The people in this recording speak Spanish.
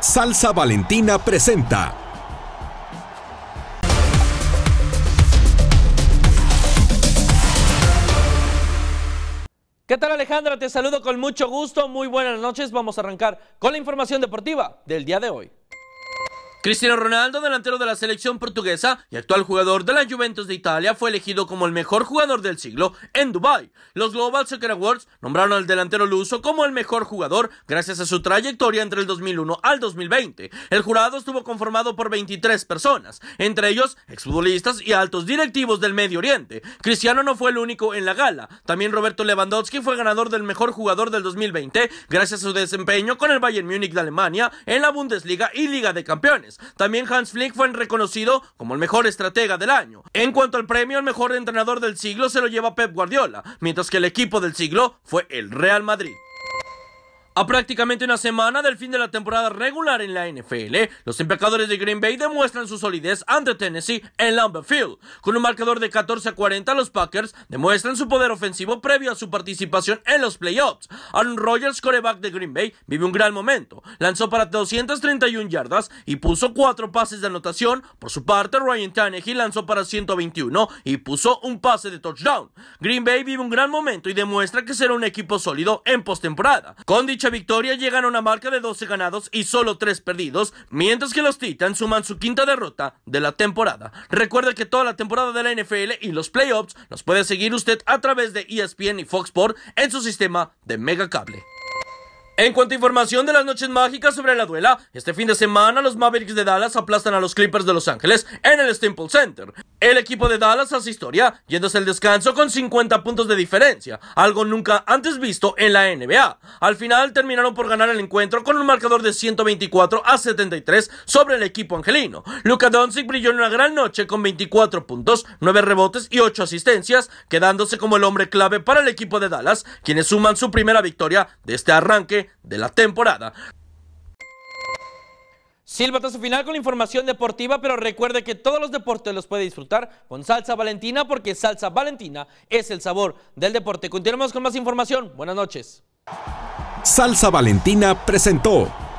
Salsa Valentina presenta. ¿Qué tal Alejandra? Te saludo con mucho gusto, muy buenas noches. Vamos a arrancar con la información deportiva del día de hoy. Cristiano Ronaldo, delantero de la selección portuguesa y actual jugador de la Juventus de Italia, fue elegido como el mejor jugador del siglo en Dubai. Los Global Soccer Awards nombraron al delantero luso como el mejor jugador gracias a su trayectoria entre el 2001 al 2020. El jurado estuvo conformado por 23 personas, entre ellos exfutbolistas y altos directivos del Medio Oriente. Cristiano no fue el único en la gala. También Roberto Lewandowski fue ganador del mejor jugador del 2020 gracias a su desempeño con el Bayern Múnich de Alemania en la Bundesliga y Liga de Campeones. También Hans Flick fue reconocido como el mejor estratega del año. En cuanto al premio, el mejor entrenador del siglo se lo lleva Pep Guardiola, mientras que el equipo del siglo fue el Real Madrid. A prácticamente una semana del fin de la temporada regular en la NFL, los empecadores de Green Bay demuestran su solidez ante Tennessee en Lumberfield. Con un marcador de 14 a 40, los Packers demuestran su poder ofensivo previo a su participación en los playoffs. Aaron Rodgers, coreback de Green Bay, vive un gran momento. Lanzó para 231 yardas y puso cuatro pases de anotación. Por su parte, Ryan Tannehill lanzó para 121 y puso un pase de touchdown. Green Bay vive un gran momento y demuestra que será un equipo sólido en postemporada. Con dicha victoria llegan a una marca de 12 ganados y solo 3 perdidos, mientras que los Titans suman su quinta derrota de la temporada. Recuerde que toda la temporada de la NFL y los playoffs los puede seguir usted a través de ESPN y Fox Sports en su sistema de Mega Cable. En cuanto a información de las noches mágicas sobre la duela, este fin de semana los Mavericks de Dallas aplastan a los Clippers de Los Ángeles en el Staples Center. El equipo de Dallas hace historia, yéndose al descanso con 50 puntos de diferencia, algo nunca antes visto en la NBA. Al final terminaron por ganar el encuentro con un marcador de 124 a 73 sobre el equipo angelino. Luka Doncic brilló en una gran noche con 24 puntos, 9 rebotes y 8 asistencias, quedándose como el hombre clave para el equipo de Dallas, quienes suman su primera victoria de este arranque de la temporada. su final con información deportiva, pero recuerde que todos los deportes los puede disfrutar con Salsa Valentina, porque Salsa Valentina es el sabor del deporte. Continuamos con más información. Buenas noches. Salsa Valentina presentó